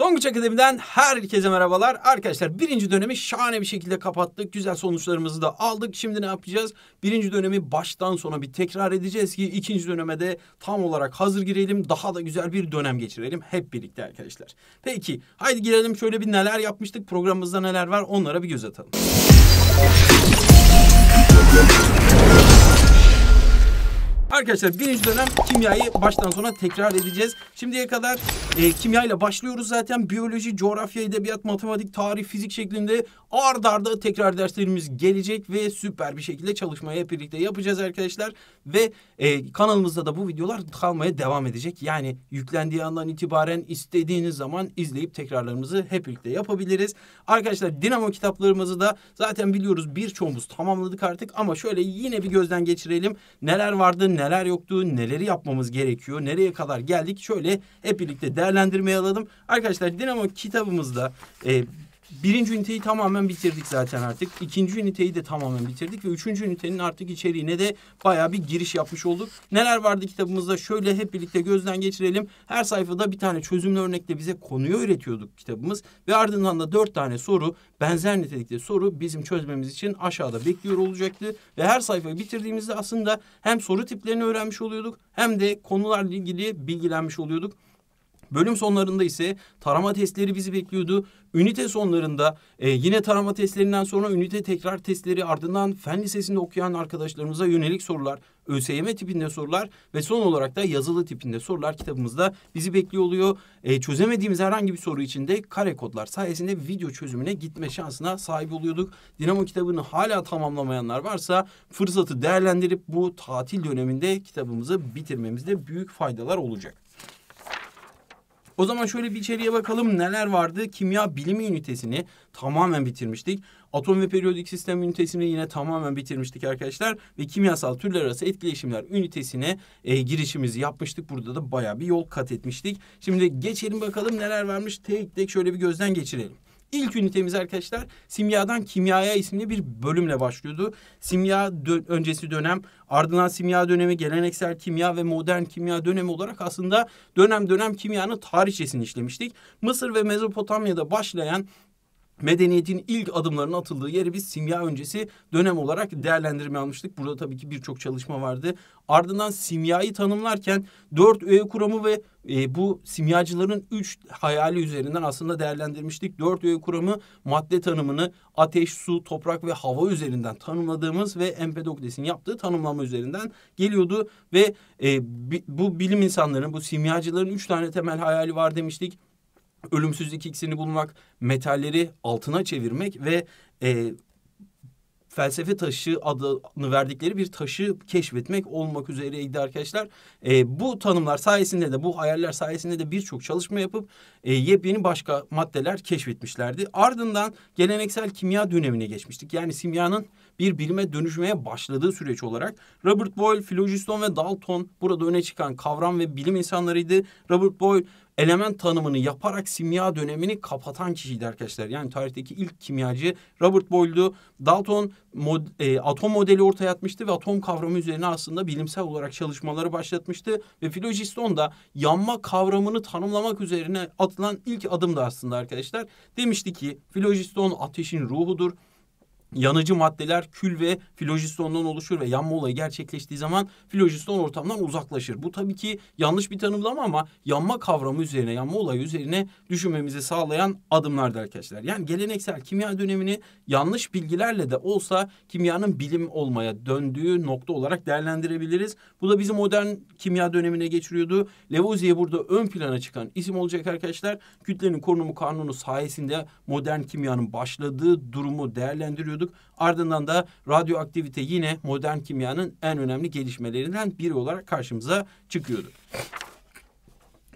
Tonguç Akademi'den herkese merhabalar. Arkadaşlar birinci dönemi şahane bir şekilde kapattık. Güzel sonuçlarımızı da aldık. Şimdi ne yapacağız? Birinci dönemi baştan sona bir tekrar edeceğiz ki ikinci döneme de tam olarak hazır girelim. Daha da güzel bir dönem geçirelim hep birlikte arkadaşlar. Peki haydi girelim şöyle bir neler yapmıştık. Programımızda neler var onlara bir göz atalım. Arkadaşlar birinci dönem kimyayı baştan sona tekrar edeceğiz. Şimdiye kadar e, kimyayla başlıyoruz zaten. Biyoloji, coğrafya, edebiyat, matematik, tarih, fizik şeklinde ard arda tekrar derslerimiz gelecek ve süper bir şekilde çalışmayı hep birlikte yapacağız arkadaşlar. Ve e, kanalımızda da bu videolar kalmaya devam edecek. Yani yüklendiği andan itibaren istediğiniz zaman izleyip tekrarlarımızı hep birlikte yapabiliriz. Arkadaşlar Dinamo kitaplarımızı da zaten biliyoruz birçoğumuz tamamladık artık ama şöyle yine bir gözden geçirelim. Neler vardı, neler yoktu, neleri yapmamız gerekiyor, nereye kadar geldik şöyle hep birlikte değerlendirmeye alalım. Arkadaşlar Dinamo kitabımızda e, birinci üniteyi tamamen bitirdik zaten artık. İkinci üniteyi de tamamen bitirdik ve üçüncü ünitenin artık içeriğine de bayağı bir giriş yapmış olduk. Neler vardı kitabımızda şöyle hep birlikte gözden geçirelim. Her sayfada bir tane çözümlü örnekle bize konuyu öğretiyorduk kitabımız ve ardından da dört tane soru benzer nitelikte soru bizim çözmemiz için aşağıda bekliyor olacaktı. Ve her sayfayı bitirdiğimizde aslında hem soru tiplerini öğrenmiş oluyorduk hem de konularla ilgili bilgilenmiş oluyorduk. Bölüm sonlarında ise tarama testleri bizi bekliyordu. Ünite sonlarında e, yine tarama testlerinden sonra ünite tekrar testleri ardından fen lisesinde okuyan arkadaşlarımıza yönelik sorular, ÖSYM tipinde sorular ve son olarak da yazılı tipinde sorular kitabımızda bizi bekliyor oluyor. E, çözemediğimiz herhangi bir soru için de kare kodlar sayesinde video çözümüne gitme şansına sahip oluyorduk. Dinamo kitabını hala tamamlamayanlar varsa fırsatı değerlendirip bu tatil döneminde kitabımızı bitirmemizde büyük faydalar olacak. O zaman şöyle bir içeriye bakalım neler vardı? Kimya bilimi ünitesini tamamen bitirmiştik. Atom ve periyodik sistem ünitesini yine tamamen bitirmiştik arkadaşlar. Ve kimyasal türler arası etkileşimler ünitesine e, girişimizi yapmıştık. Burada da baya bir yol kat etmiştik. Şimdi geçelim bakalım neler vermiş tek tek şöyle bir gözden geçirelim. İlk ünitemiz arkadaşlar simyadan kimyaya isimli bir bölümle başlıyordu. Simya dö- öncesi dönem, ardından simya dönemi, geleneksel kimya ve modern kimya dönemi olarak aslında dönem dönem kimyanın tarihçesini işlemiştik. Mısır ve Mezopotamya'da başlayan medeniyetin ilk adımlarının atıldığı yeri biz simya öncesi dönem olarak değerlendirme almıştık. Burada tabii ki birçok çalışma vardı. Ardından simyayı tanımlarken dört öğe kuramı ve e, bu simyacıların üç hayali üzerinden aslında değerlendirmiştik. Dört öğe kuramı madde tanımını ateş, su, toprak ve hava üzerinden tanımladığımız ve Empedokles'in yaptığı tanımlama üzerinden geliyordu. Ve e, bu bilim insanlarının, bu simyacıların üç tane temel hayali var demiştik ölümsüzlük iksirini bulmak, metalleri altına çevirmek ve e, felsefe taşı adını verdikleri bir taşı keşfetmek olmak üzereydi arkadaşlar. E, bu tanımlar sayesinde de bu hayaller sayesinde de birçok çalışma yapıp e, yepyeni başka maddeler keşfetmişlerdi. Ardından geleneksel kimya dönemine geçmiştik. Yani simyanın bir bilime dönüşmeye başladığı süreç olarak Robert Boyle, Phlogiston ve Dalton burada öne çıkan kavram ve bilim insanlarıydı. Robert Boyle element tanımını yaparak simya dönemini kapatan kişiydi arkadaşlar. Yani tarihteki ilk kimyacı Robert Boyle'du. Dalton mod, e, atom modeli ortaya atmıştı ve atom kavramı üzerine aslında bilimsel olarak çalışmaları başlatmıştı. Ve Phlogiston da yanma kavramını tanımlamak üzerine atılan ilk adım da aslında arkadaşlar. Demişti ki Phlogiston ateşin ruhudur yanıcı maddeler kül ve filojistondan oluşur ve yanma olayı gerçekleştiği zaman filojiston ortamdan uzaklaşır. Bu tabii ki yanlış bir tanımlama ama yanma kavramı üzerine, yanma olayı üzerine düşünmemizi sağlayan adımlardır arkadaşlar. Yani geleneksel kimya dönemini yanlış bilgilerle de olsa kimyanın bilim olmaya döndüğü nokta olarak değerlendirebiliriz. Bu da bizi modern kimya dönemine geçiriyordu. Lavoisier burada ön plana çıkan isim olacak arkadaşlar. Kütlenin korunumu kanunu sayesinde modern kimyanın başladığı durumu değerlendiriyor konuşuyorduk. Ardından da radyoaktivite yine modern kimyanın en önemli gelişmelerinden biri olarak karşımıza çıkıyordu.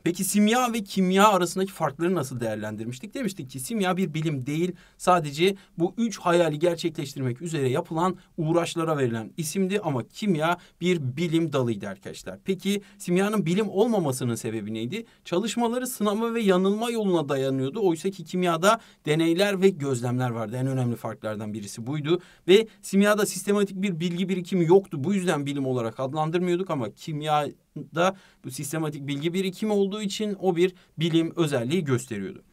Peki simya ve kimya arasındaki farkları nasıl değerlendirmiştik? Demiştik ki simya bir bilim değil. Sadece bu üç hayali gerçekleştirmek üzere yapılan uğraşlara verilen isimdi ama kimya bir bilim dalıydı arkadaşlar. Peki simyanın bilim olmamasının sebebi neydi? Çalışmaları sınama ve yanılma yoluna dayanıyordu. Oysa ki kimyada deneyler ve gözlemler vardı. En önemli farklardan birisi buydu ve simyada sistematik bir bilgi birikimi yoktu. Bu yüzden bilim olarak adlandırmıyorduk ama kimya da bu sistematik bilgi birikimi olduğu için o bir bilim özelliği gösteriyordu.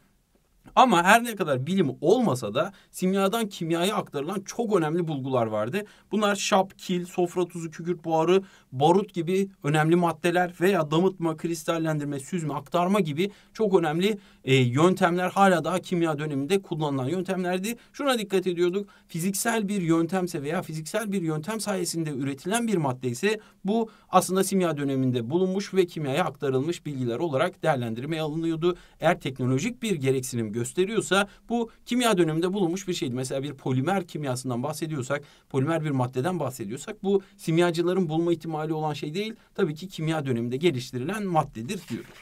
Ama her ne kadar bilim olmasa da simyadan kimyaya aktarılan çok önemli bulgular vardı. Bunlar şap, kil, sofra tuzu, kükürt buharı, barut gibi önemli maddeler veya damıtma, kristallendirme, süzme, aktarma gibi çok önemli e, yöntemler hala daha kimya döneminde kullanılan yöntemlerdi. Şuna dikkat ediyorduk. Fiziksel bir yöntemse veya fiziksel bir yöntem sayesinde üretilen bir madde ise bu aslında simya döneminde bulunmuş ve kimyaya aktarılmış bilgiler olarak değerlendirmeye alınıyordu. Eğer teknolojik bir gereksinim gösteriyorsa bu kimya döneminde bulunmuş bir şeydi. Mesela bir polimer kimyasından bahsediyorsak, polimer bir maddeden bahsediyorsak bu simyacıların bulma ihtimali olan şey değil. Tabii ki kimya döneminde geliştirilen maddedir diyoruz.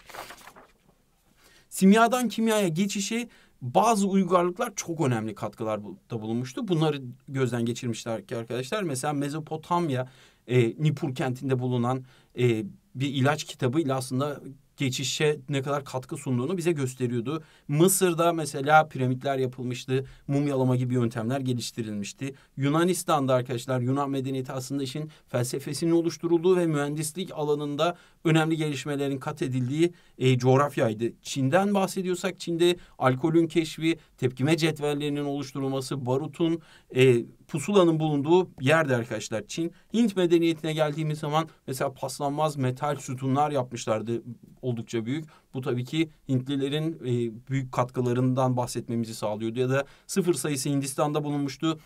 Simyadan kimyaya geçişi bazı uygarlıklar çok önemli katkılar da bulunmuştu. Bunları gözden geçirmişler ki arkadaşlar. Mesela Mezopotamya e, Nipur kentinde bulunan e, bir ilaç kitabı ile aslında geçişe ne kadar katkı sunduğunu bize gösteriyordu. Mısır'da mesela piramitler yapılmıştı. Mumyalama gibi yöntemler geliştirilmişti. Yunanistan'da arkadaşlar Yunan medeniyeti aslında işin felsefesinin oluşturulduğu ve mühendislik alanında önemli gelişmelerin kat edildiği e, coğrafyaydı. Çin'den bahsediyorsak Çin'de alkolün keşfi, tepkime cetvellerinin oluşturulması, barutun, e, pusulanın bulunduğu yerdi arkadaşlar Çin. Hint medeniyetine geldiğimiz zaman mesela paslanmaz metal sütunlar yapmışlardı oldukça büyük. Bu tabii ki Hintlilerin e, büyük katkılarından bahsetmemizi sağlıyordu. Ya da sıfır sayısı Hindistan'da bulunmuştu.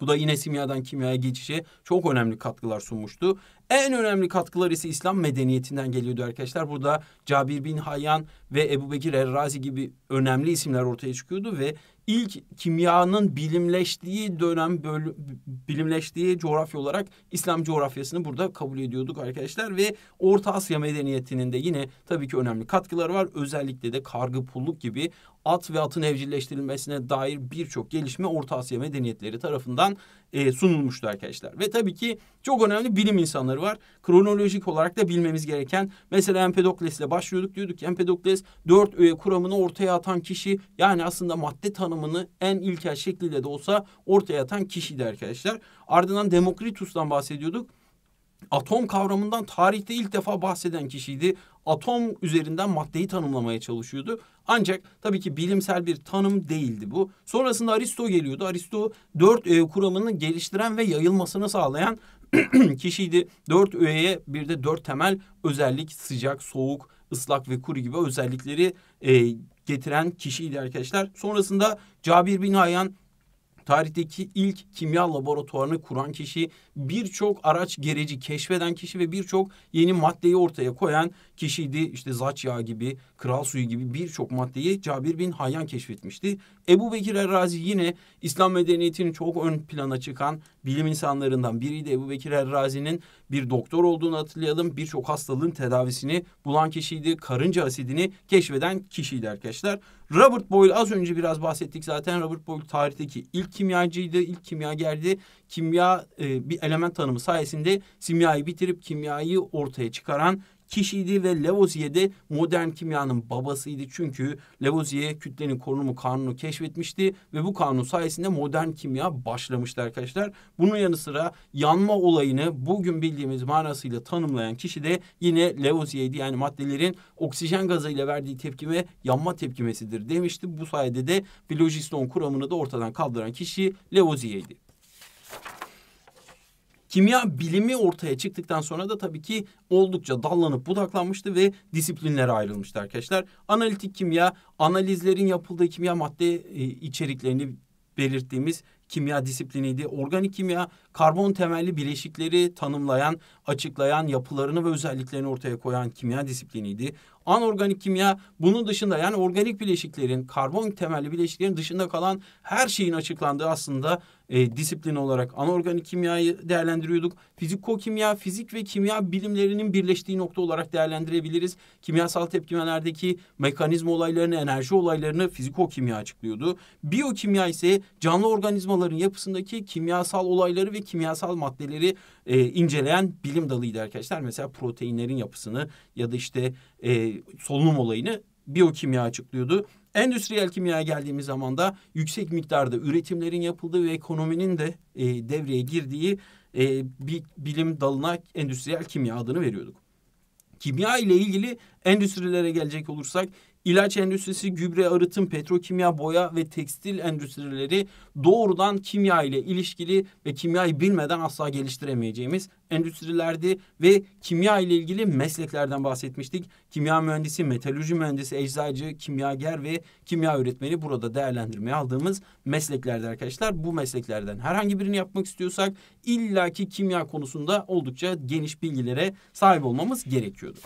Bu da yine simyadan kimyaya geçişe çok önemli katkılar sunmuştu. En önemli katkıları ise İslam medeniyetinden geliyordu arkadaşlar. Burada Cabir bin Hayyan ve Ebu Bekir Errazi gibi önemli isimler ortaya çıkıyordu ve ilk kimyanın bilimleştiği dönem böl- bilimleştiği coğrafya olarak İslam coğrafyasını burada kabul ediyorduk arkadaşlar ve Orta Asya medeniyetinin de yine tabii ki önemli katkıları var. Özellikle de kargı pulluk gibi at ve atın evcilleştirilmesine dair birçok gelişme Orta Asya medeniyetleri tarafından e, sunulmuştu arkadaşlar. Ve tabii ki çok önemli bilim insanları noktaları var. Kronolojik olarak da bilmemiz gereken mesela Empedokles ile başlıyorduk diyorduk ki Empedokles dört öğe kuramını ortaya atan kişi yani aslında madde tanımını en ilkel şekliyle de olsa ortaya atan kişiydi arkadaşlar. Ardından Demokritus'tan bahsediyorduk. Atom kavramından tarihte ilk defa bahseden kişiydi. Atom üzerinden maddeyi tanımlamaya çalışıyordu. Ancak tabii ki bilimsel bir tanım değildi bu. Sonrasında Aristo geliyordu. Aristo dört e, kuramını geliştiren ve yayılmasını sağlayan kişiydi. Dört üyeye bir de dört temel özellik sıcak, soğuk, ıslak ve kuru gibi özellikleri e, getiren kişiydi arkadaşlar. Sonrasında Cabir bin Hayyan tarihteki ilk kimya laboratuvarını kuran kişi, birçok araç gereci keşfeden kişi ve birçok yeni maddeyi ortaya koyan kişiydi. İşte zaç yağı gibi, kral suyu gibi birçok maddeyi Cabir bin Hayyan keşfetmişti. Ebu Bekir Errazi yine İslam medeniyetinin çok ön plana çıkan bilim insanlarından biri de Ebu Bekir Herrazi'nin bir doktor olduğunu hatırlayalım. Birçok hastalığın tedavisini bulan kişiydi. Karınca asidini keşfeden kişiydi arkadaşlar. Robert Boyle az önce biraz bahsettik zaten. Robert Boyle tarihteki ilk kimyacıydı, ilk kimyagerdi. Kimya e, bir element tanımı sayesinde simyayı bitirip kimyayı ortaya çıkaran kişiydi ve Lavoisier de modern kimyanın babasıydı. Çünkü Lavoisier kütlenin korunumu kanunu keşfetmişti ve bu kanun sayesinde modern kimya başlamıştı arkadaşlar. Bunun yanı sıra yanma olayını bugün bildiğimiz manasıyla tanımlayan kişi de yine Lavoisier'di. Yani maddelerin oksijen gazıyla verdiği tepkime yanma tepkimesidir demişti. Bu sayede de Phlogiston kuramını da ortadan kaldıran kişi Lavoisier'di kimya bilimi ortaya çıktıktan sonra da tabii ki oldukça dallanıp budaklanmıştı ve disiplinlere ayrılmıştı arkadaşlar. Analitik kimya, analizlerin yapıldığı kimya madde e, içeriklerini belirttiğimiz kimya disipliniydi. Organik kimya karbon temelli bileşikleri tanımlayan, açıklayan, yapılarını ve özelliklerini ortaya koyan kimya disipliniydi anorganik kimya bunun dışında yani organik bileşiklerin, karbon temelli bileşiklerin dışında kalan her şeyin açıklandığı aslında e, disiplin olarak anorganik kimyayı değerlendiriyorduk. Fizikokimya, fizik ve kimya bilimlerinin birleştiği nokta olarak değerlendirebiliriz. Kimyasal tepkimelerdeki mekanizma olaylarını, enerji olaylarını fizikokimya açıklıyordu. Biyokimya ise canlı organizmaların yapısındaki kimyasal olayları ve kimyasal maddeleri e, inceleyen bilim dalıydı arkadaşlar. Mesela proteinlerin yapısını ya da işte e, solunum olayını biyokimya açıklıyordu. Endüstriyel kimyaya geldiğimiz zaman da yüksek miktarda üretimlerin yapıldığı ve ekonominin de e, devreye girdiği e, bir bilim dalına endüstriyel kimya adını veriyorduk. Kimya ile ilgili endüstrilere gelecek olursak İlaç endüstrisi, gübre, arıtım, petrokimya, boya ve tekstil endüstrileri doğrudan kimya ile ilişkili ve kimyayı bilmeden asla geliştiremeyeceğimiz endüstrilerdi ve kimya ile ilgili mesleklerden bahsetmiştik. Kimya mühendisi, metalürji mühendisi, eczacı, kimyager ve kimya öğretmeni burada değerlendirmeye aldığımız mesleklerdi arkadaşlar. Bu mesleklerden herhangi birini yapmak istiyorsak illaki kimya konusunda oldukça geniş bilgilere sahip olmamız gerekiyordu.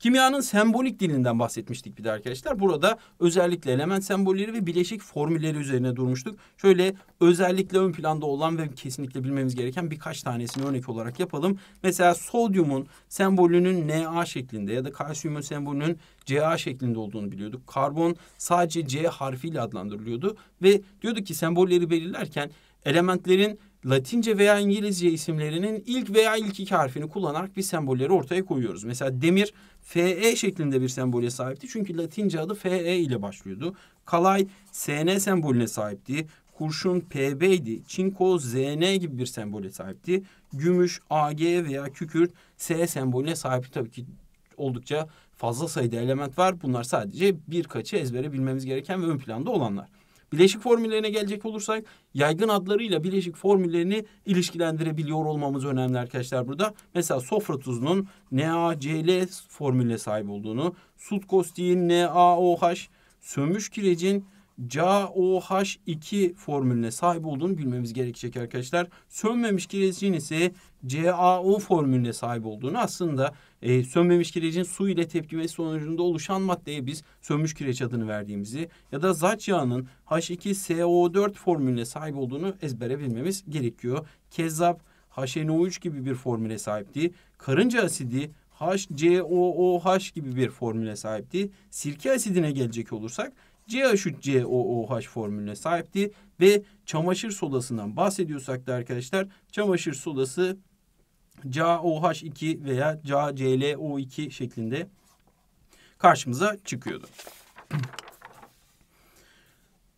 Kimyanın sembolik dilinden bahsetmiştik bir de arkadaşlar. Burada özellikle element sembolleri ve bileşik formülleri üzerine durmuştuk. Şöyle özellikle ön planda olan ve kesinlikle bilmemiz gereken birkaç tanesini örnek olarak yapalım. Mesela sodyumun sembolünün Na şeklinde ya da kalsiyumun sembolünün Ca şeklinde olduğunu biliyorduk. Karbon sadece C harfiyle adlandırılıyordu ve diyorduk ki sembolleri belirlerken elementlerin Latince veya İngilizce isimlerinin ilk veya ilk iki harfini kullanarak bir sembolleri ortaya koyuyoruz. Mesela demir FE şeklinde bir sembole sahipti. Çünkü Latince adı FE ile başlıyordu. Kalay SN sembolüne sahipti. Kurşun PB Çinko ZN gibi bir sembole sahipti. Gümüş AG veya kükürt S sembolüne sahipti. Tabii ki oldukça fazla sayıda element var. Bunlar sadece birkaçı ezbere bilmemiz gereken ve ön planda olanlar. Bileşik formüllerine gelecek olursak yaygın adlarıyla bileşik formüllerini ilişkilendirebiliyor olmamız önemli arkadaşlar burada. Mesela sofra tuzunun NaCl formülüne sahip olduğunu, sudkostiğin NaOH, sömüş kirecin CaOH2 formülüne sahip olduğunu bilmemiz gerekecek arkadaşlar. Sönmemiş kirecin ise CaO formülüne sahip olduğunu aslında e, sönmemiş kirecin su ile tepkimesi sonucunda oluşan maddeye biz sönmüş kireç adını verdiğimizi ya da zaç yağının H2SO4 formülüne sahip olduğunu ezbere bilmemiz gerekiyor. Kezzap HNO3 gibi bir formüle sahipti. Karınca asidi HCOOH gibi bir formüle sahipti. Sirke asidine gelecek olursak CH3COOH formülüne sahipti ve çamaşır sodasından bahsediyorsak da arkadaşlar çamaşır sodası CaOH2 veya CaClO2 şeklinde karşımıza çıkıyordu.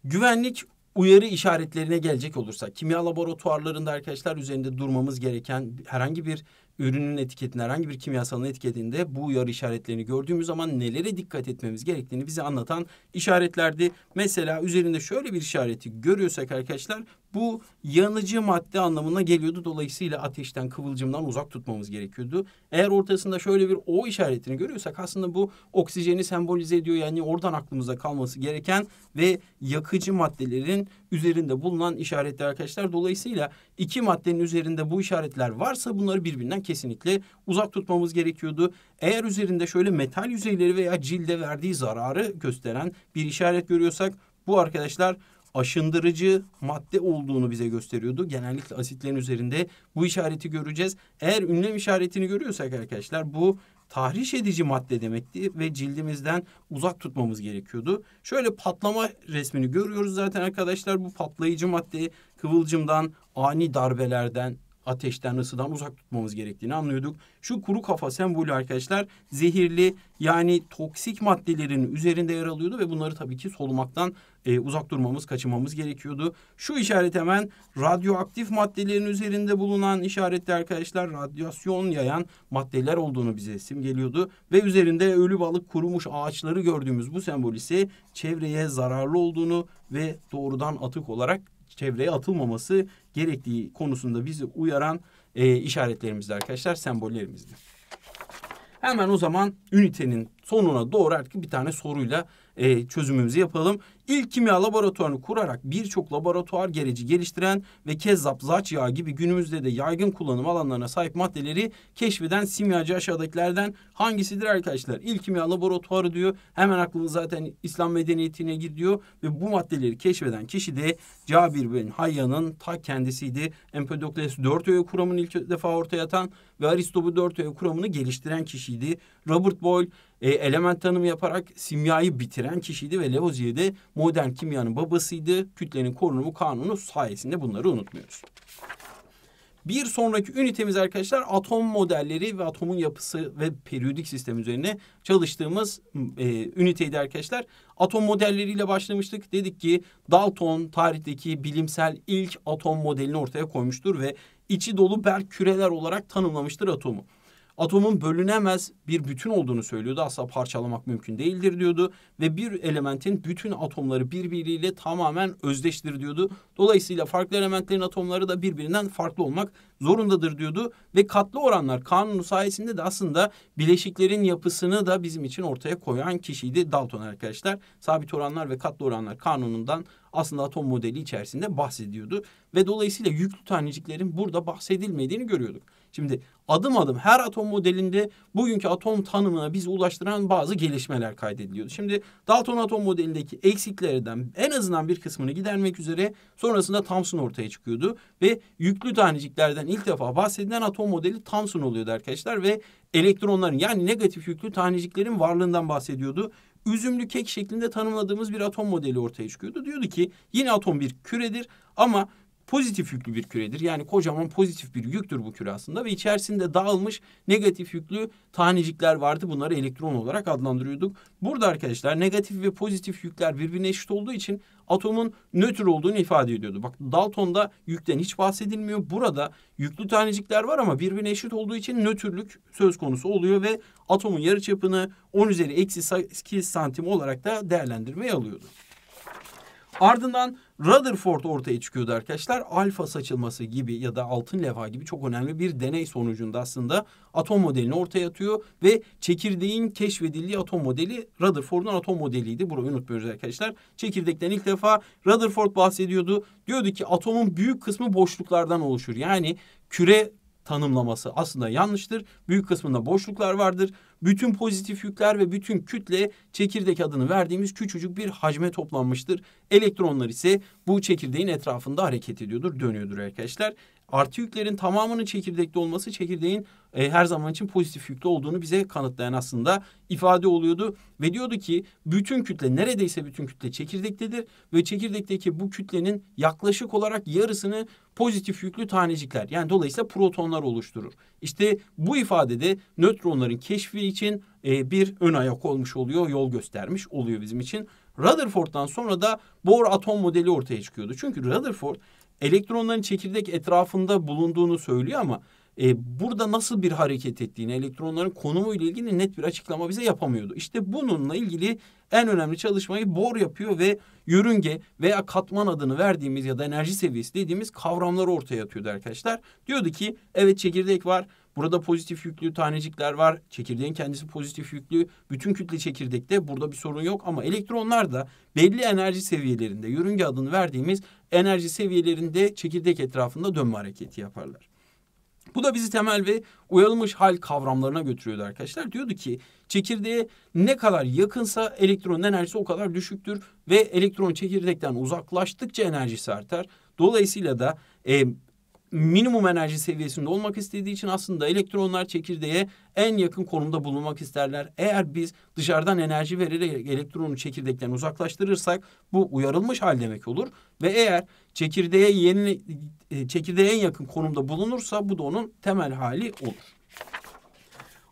Güvenlik uyarı işaretlerine gelecek olursak kimya laboratuvarlarında arkadaşlar üzerinde durmamız gereken herhangi bir ürünün etiketinde herhangi bir kimyasalın etiketinde bu uyarı işaretlerini gördüğümüz zaman nelere dikkat etmemiz gerektiğini bize anlatan işaretlerdi. Mesela üzerinde şöyle bir işareti görüyorsak arkadaşlar bu yanıcı madde anlamına geliyordu. Dolayısıyla ateşten, kıvılcımdan uzak tutmamız gerekiyordu. Eğer ortasında şöyle bir O işaretini görüyorsak aslında bu oksijeni sembolize ediyor. Yani oradan aklımıza kalması gereken ve yakıcı maddelerin üzerinde bulunan işaretler arkadaşlar. Dolayısıyla iki maddenin üzerinde bu işaretler varsa bunları birbirinden kesinlikle uzak tutmamız gerekiyordu. Eğer üzerinde şöyle metal yüzeyleri veya cilde verdiği zararı gösteren bir işaret görüyorsak bu arkadaşlar aşındırıcı madde olduğunu bize gösteriyordu. Genellikle asitlerin üzerinde bu işareti göreceğiz. Eğer ünlem işaretini görüyorsak arkadaşlar bu tahriş edici madde demekti ve cildimizden uzak tutmamız gerekiyordu. Şöyle patlama resmini görüyoruz zaten arkadaşlar. Bu patlayıcı madde, kıvılcımdan, ani darbelerden, ateşten, ısıdan uzak tutmamız gerektiğini anlıyorduk. Şu kuru kafa sembolü arkadaşlar zehirli yani toksik maddelerin üzerinde yer alıyordu ve bunları tabii ki solumaktan e, uzak durmamız, kaçınmamız gerekiyordu. Şu işaret hemen radyoaktif maddelerin üzerinde bulunan işaretli arkadaşlar radyasyon yayan maddeler olduğunu bize simgeliyordu. Ve üzerinde ölü balık kurumuş ağaçları gördüğümüz bu sembol ise çevreye zararlı olduğunu ve doğrudan atık olarak çevreye atılmaması gerektiği konusunda bizi uyaran e, işaretlerimizdi arkadaşlar, sembollerimizdi. Hemen o zaman ünitenin sonuna doğru artık bir tane soruyla e, çözümümüzü yapalım ilk kimya laboratuvarını kurarak birçok laboratuvar gereci geliştiren ve kezzap, zaç yağı gibi günümüzde de yaygın kullanım alanlarına sahip maddeleri keşfeden simyacı aşağıdakilerden hangisidir arkadaşlar? İlk kimya laboratuvarı diyor. Hemen aklınız zaten İslam medeniyetine gidiyor ve bu maddeleri keşfeden kişi de Cabir bin Hayyan'ın ta kendisiydi. Empedokles 4 öğe kuramını ilk defa ortaya atan ve Aristobutorto e, kuramını geliştiren kişiydi. Robert Boyle e, element tanımı yaparak simyayı bitiren kişiydi ve Lavoisier de modern kimyanın babasıydı. Kütlenin korunumu kanunu sayesinde bunları unutmuyoruz. Bir sonraki ünitemiz arkadaşlar atom modelleri ve atomun yapısı ve periyodik sistem üzerine çalıştığımız e, üniteydi arkadaşlar. Atom modelleriyle başlamıştık. Dedik ki Dalton tarihteki bilimsel ilk atom modelini ortaya koymuştur ve içi dolu berk küreler olarak tanımlamıştır atomu. Atomun bölünemez bir bütün olduğunu söylüyordu. Asla parçalamak mümkün değildir diyordu. Ve bir elementin bütün atomları birbiriyle tamamen özdeştir diyordu. Dolayısıyla farklı elementlerin atomları da birbirinden farklı olmak zorundadır diyordu. Ve katlı oranlar kanunu sayesinde de aslında bileşiklerin yapısını da bizim için ortaya koyan kişiydi Dalton arkadaşlar. Sabit oranlar ve katlı oranlar kanunundan aslında atom modeli içerisinde bahsediyordu. Ve dolayısıyla yüklü taneciklerin burada bahsedilmediğini görüyorduk. Şimdi adım adım her atom modelinde bugünkü atom tanımına biz ulaştıran bazı gelişmeler kaydediliyordu. Şimdi Dalton atom modelindeki eksiklerden en azından bir kısmını gidermek üzere sonrasında Thomson ortaya çıkıyordu. Ve yüklü taneciklerden ilk defa bahsedilen atom modeli Thomson oluyordu arkadaşlar ve elektronların yani negatif yüklü taneciklerin varlığından bahsediyordu üzümlü kek şeklinde tanımladığımız bir atom modeli ortaya çıkıyordu. Diyordu ki yine atom bir küredir ama pozitif yüklü bir küredir. Yani kocaman pozitif bir yüktür bu küre aslında ve içerisinde dağılmış negatif yüklü tanecikler vardı. Bunları elektron olarak adlandırıyorduk. Burada arkadaşlar negatif ve pozitif yükler birbirine eşit olduğu için atomun nötr olduğunu ifade ediyordu. Bak Dalton'da yükten hiç bahsedilmiyor. Burada yüklü tanecikler var ama birbirine eşit olduğu için nötrlük söz konusu oluyor ve atomun yarıçapını 10 üzeri eksi 8 santim olarak da değerlendirmeye alıyordu. Ardından Rutherford ortaya çıkıyordu arkadaşlar. Alfa saçılması gibi ya da altın levha gibi çok önemli bir deney sonucunda aslında atom modelini ortaya atıyor ve çekirdeğin keşfedildiği atom modeli Rutherford'un atom modeliydi. Burayı unutmuyoruz arkadaşlar. Çekirdekten ilk defa Rutherford bahsediyordu. Diyordu ki atomun büyük kısmı boşluklardan oluşur. Yani küre tanımlaması aslında yanlıştır. Büyük kısmında boşluklar vardır. Bütün pozitif yükler ve bütün kütle çekirdek adını verdiğimiz küçücük bir hacme toplanmıştır. Elektronlar ise bu çekirdeğin etrafında hareket ediyordur, dönüyordur arkadaşlar artı yüklerin tamamının çekirdekli olması çekirdeğin e, her zaman için pozitif yüklü olduğunu bize kanıtlayan aslında ifade oluyordu. Ve diyordu ki bütün kütle neredeyse bütün kütle çekirdektedir ve çekirdekteki bu kütlenin yaklaşık olarak yarısını pozitif yüklü tanecikler yani dolayısıyla protonlar oluşturur. İşte bu ifadede nötronların keşfi için e, bir ön ayak olmuş oluyor, yol göstermiş oluyor bizim için. Rutherford'dan sonra da Bohr atom modeli ortaya çıkıyordu. Çünkü Rutherford elektronların çekirdek etrafında bulunduğunu söylüyor ama e, burada nasıl bir hareket ettiğini, elektronların konumu ile ilgili net bir açıklama bize yapamıyordu. İşte bununla ilgili en önemli çalışmayı Bohr yapıyor ve yörünge veya katman adını verdiğimiz ya da enerji seviyesi dediğimiz kavramları ortaya atıyordu arkadaşlar. Diyordu ki evet çekirdek var Burada pozitif yüklü tanecikler var. Çekirdeğin kendisi pozitif yüklü. Bütün kütle çekirdekte burada bir sorun yok ama elektronlar da belli enerji seviyelerinde yörünge adını verdiğimiz enerji seviyelerinde çekirdek etrafında dönme hareketi yaparlar. Bu da bizi temel ve uyarılmış hal kavramlarına götürüyordu arkadaşlar. Diyordu ki çekirdeğe ne kadar yakınsa elektronun enerjisi o kadar düşüktür ve elektron çekirdekten uzaklaştıkça enerjisi artar. Dolayısıyla da e, minimum enerji seviyesinde olmak istediği için aslında elektronlar çekirdeğe en yakın konumda bulunmak isterler. Eğer biz dışarıdan enerji vererek elektronu çekirdekten uzaklaştırırsak bu uyarılmış hal demek olur ve eğer çekirdeğe yeni e, çekirdeğe en yakın konumda bulunursa bu da onun temel hali olur.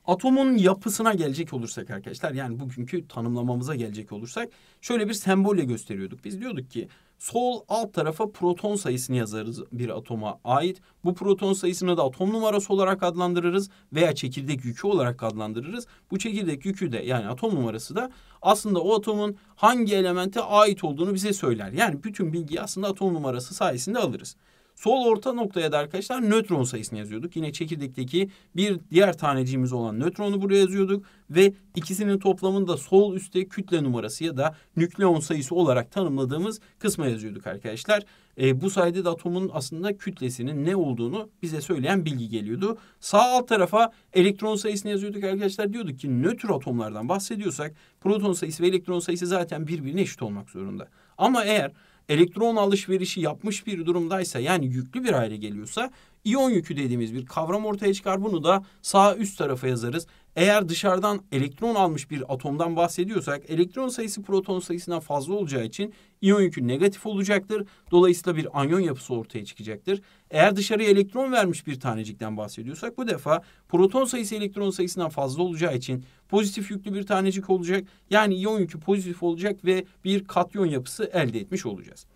Atomun yapısına gelecek olursak arkadaşlar yani bugünkü tanımlamamıza gelecek olursak şöyle bir sembolle gösteriyorduk. Biz diyorduk ki Sol alt tarafa proton sayısını yazarız bir atoma ait. Bu proton sayısını da atom numarası olarak adlandırırız veya çekirdek yükü olarak adlandırırız. Bu çekirdek yükü de yani atom numarası da aslında o atomun hangi elemente ait olduğunu bize söyler. Yani bütün bilgiyi aslında atom numarası sayesinde alırız. Sol orta noktaya da arkadaşlar nötron sayısını yazıyorduk. Yine çekirdekteki bir diğer taneciğimiz olan nötronu buraya yazıyorduk. Ve ikisinin toplamını da sol üstte kütle numarası ya da nükleon sayısı olarak tanımladığımız kısma yazıyorduk arkadaşlar. E, bu sayede de atomun aslında kütlesinin ne olduğunu bize söyleyen bilgi geliyordu. Sağ alt tarafa elektron sayısını yazıyorduk arkadaşlar. Diyorduk ki nötr atomlardan bahsediyorsak proton sayısı ve elektron sayısı zaten birbirine eşit olmak zorunda. Ama eğer elektron alışverişi yapmış bir durumdaysa yani yüklü bir hale geliyorsa iyon yükü dediğimiz bir kavram ortaya çıkar. Bunu da sağ üst tarafa yazarız. Eğer dışarıdan elektron almış bir atomdan bahsediyorsak elektron sayısı proton sayısından fazla olacağı için iyon yükü negatif olacaktır. Dolayısıyla bir anyon yapısı ortaya çıkacaktır. Eğer dışarıya elektron vermiş bir tanecikten bahsediyorsak bu defa proton sayısı elektron sayısından fazla olacağı için pozitif yüklü bir tanecik olacak. Yani iyon yükü pozitif olacak ve bir katyon yapısı elde etmiş olacağız.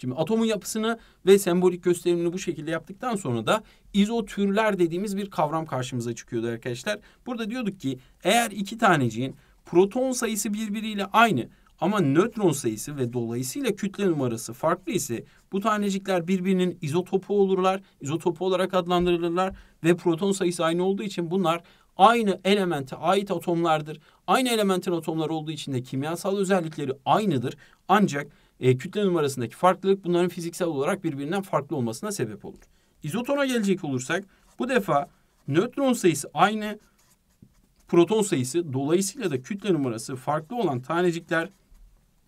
Şimdi atomun yapısını ve sembolik gösterimini bu şekilde yaptıktan sonra da izotürler dediğimiz bir kavram karşımıza çıkıyordu arkadaşlar. Burada diyorduk ki eğer iki taneciğin proton sayısı birbiriyle aynı ama nötron sayısı ve dolayısıyla kütle numarası farklı ise bu tanecikler birbirinin izotopu olurlar. izotopu olarak adlandırılırlar ve proton sayısı aynı olduğu için bunlar aynı elemente ait atomlardır. Aynı elementin atomları olduğu için de kimyasal özellikleri aynıdır. Ancak e, kütle numarasındaki farklılık bunların fiziksel olarak birbirinden farklı olmasına sebep olur. İzotona gelecek olursak bu defa nötron sayısı aynı proton sayısı dolayısıyla da kütle numarası farklı olan tanecikler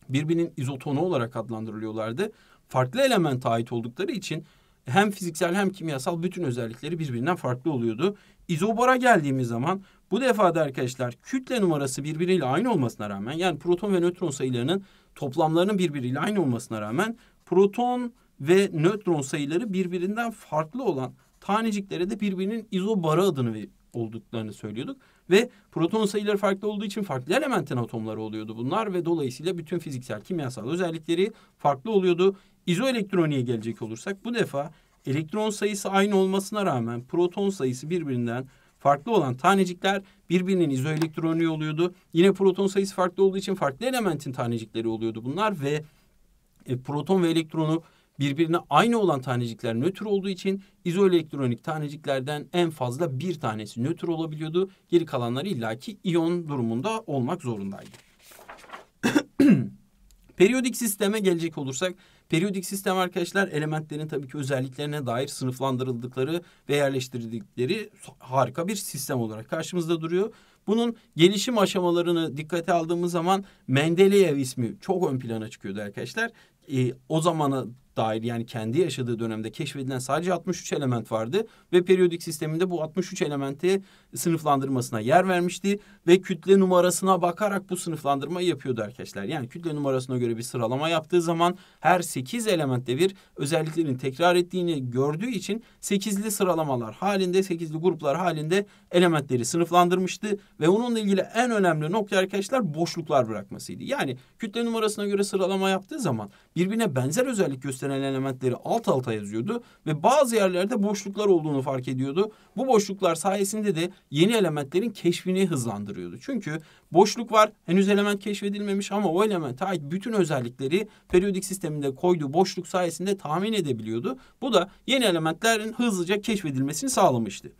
birbirinin izotonu olarak adlandırılıyorlardı. Farklı elemente ait oldukları için hem fiziksel hem kimyasal bütün özellikleri birbirinden farklı oluyordu. İzobara geldiğimiz zaman bu defa da arkadaşlar kütle numarası birbiriyle aynı olmasına rağmen yani proton ve nötron sayılarının toplamlarının birbiriyle aynı olmasına rağmen proton ve nötron sayıları birbirinden farklı olan taneciklere de birbirinin izobara adını olduklarını söylüyorduk. Ve proton sayıları farklı olduğu için farklı elementin atomları oluyordu bunlar ve dolayısıyla bütün fiziksel kimyasal özellikleri farklı oluyordu. İzoelektroniğe gelecek olursak bu defa elektron sayısı aynı olmasına rağmen proton sayısı birbirinden farklı olan tanecikler birbirinin izoelektroni oluyordu. Yine proton sayısı farklı olduğu için farklı elementin tanecikleri oluyordu bunlar ve e, proton ve elektronu birbirine aynı olan tanecikler nötr olduğu için izoelektronik taneciklerden en fazla bir tanesi nötr olabiliyordu. Geri kalanları illaki iyon durumunda olmak zorundaydı. Periyodik sisteme gelecek olursak Periyodik sistem arkadaşlar elementlerin tabii ki özelliklerine dair sınıflandırıldıkları ve yerleştirildikleri harika bir sistem olarak karşımızda duruyor. Bunun gelişim aşamalarını dikkate aldığımız zaman Mendeleyev ismi çok ön plana çıkıyordu arkadaşlar. E, o zamana dahil yani kendi yaşadığı dönemde keşfedilen sadece 63 element vardı ve periyodik sisteminde bu 63 elementi sınıflandırmasına yer vermişti ve kütle numarasına bakarak bu sınıflandırmayı yapıyordu arkadaşlar. Yani kütle numarasına göre bir sıralama yaptığı zaman her 8 elementte bir özelliklerin tekrar ettiğini gördüğü için 8'li sıralamalar halinde 8'li gruplar halinde elementleri sınıflandırmıştı ve onunla ilgili en önemli nokta arkadaşlar boşluklar bırakmasıydı. Yani kütle numarasına göre sıralama yaptığı zaman birbirine benzer özellik göster istenen elementleri alt alta yazıyordu ve bazı yerlerde boşluklar olduğunu fark ediyordu. Bu boşluklar sayesinde de yeni elementlerin keşfini hızlandırıyordu. Çünkü boşluk var, henüz element keşfedilmemiş ama o elemente ait bütün özellikleri periyodik sisteminde koyduğu boşluk sayesinde tahmin edebiliyordu. Bu da yeni elementlerin hızlıca keşfedilmesini sağlamıştı.